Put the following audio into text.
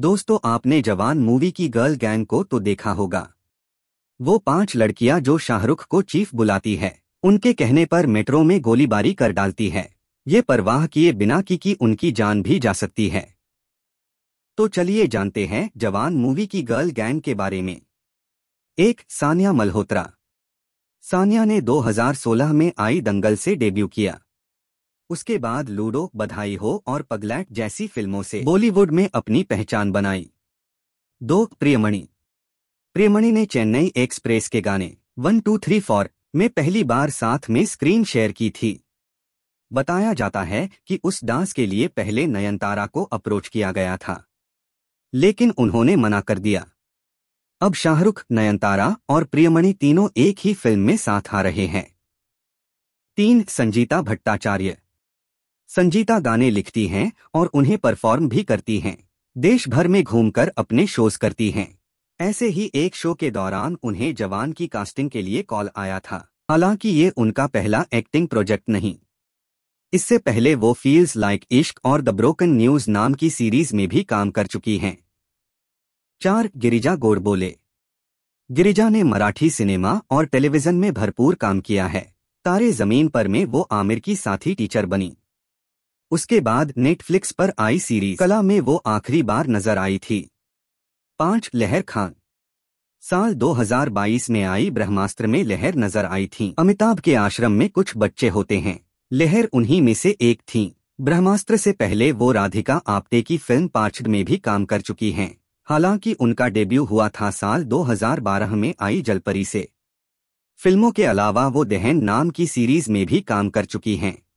दोस्तों आपने जवान मूवी की गर्ल गैंग को तो देखा होगा वो पांच लड़कियां जो शाहरुख को चीफ बुलाती है उनके कहने पर मेट्रो में गोलीबारी कर डालती है ये परवाह किए बिना की कि उनकी जान भी जा सकती है तो चलिए जानते हैं जवान मूवी की गर्ल गैंग के बारे में एक सानिया मल्होत्रा सानिया ने 2016 में आई दंगल से डेब्यू किया उसके बाद लूडो बधाई हो और पगलैट जैसी फिल्मों से बॉलीवुड में अपनी पहचान बनाई दो प्रियमणि प्रियमणि ने चेन्नई एक्सप्रेस के गाने वन टू थ्री फोर में पहली बार साथ में स्क्रीन शेयर की थी बताया जाता है कि उस डांस के लिए पहले नयनतारा को अप्रोच किया गया था लेकिन उन्होंने मना कर दिया अब शाहरुख नयनतारा और प्रियमणि तीनों एक ही फिल्म में साथ आ रहे हैं तीन संजीता भट्टाचार्य संजीता गाने लिखती हैं और उन्हें परफॉर्म भी करती हैं देश भर में घूमकर अपने शोज करती हैं ऐसे ही एक शो के दौरान उन्हें जवान की कास्टिंग के लिए कॉल आया था हालांकि ये उनका पहला एक्टिंग प्रोजेक्ट नहीं इससे पहले वो फील्स लाइक इश्क और द ब्रोकन न्यूज नाम की सीरीज में भी काम कर चुकी हैं चार गिरिजा बोले गिरिजा ने मराठी सिनेमा और टेलीविजन में भरपूर काम किया है तारे जमीन पर में वो आमिर की साथी टीचर बनी उसके बाद नेटफ्लिक्स पर आई सीरीज कला में वो आखिरी बार नजर आई थी पांच लहर खान साल 2022 में आई ब्रह्मास्त्र में लहर नजर आई थी अमिताभ के आश्रम में कुछ बच्चे होते हैं लहर उन्हीं में से एक थी ब्रह्मास्त्र से पहले वो राधिका आप्टे की फिल्म पार्चड में भी काम कर चुकी हैं हालांकि उनका डेब्यू हुआ था साल 2012 में आई जलपरी से फिल्मों के अलावा वो दहन नाम की सीरीज में भी काम कर चुकी हैं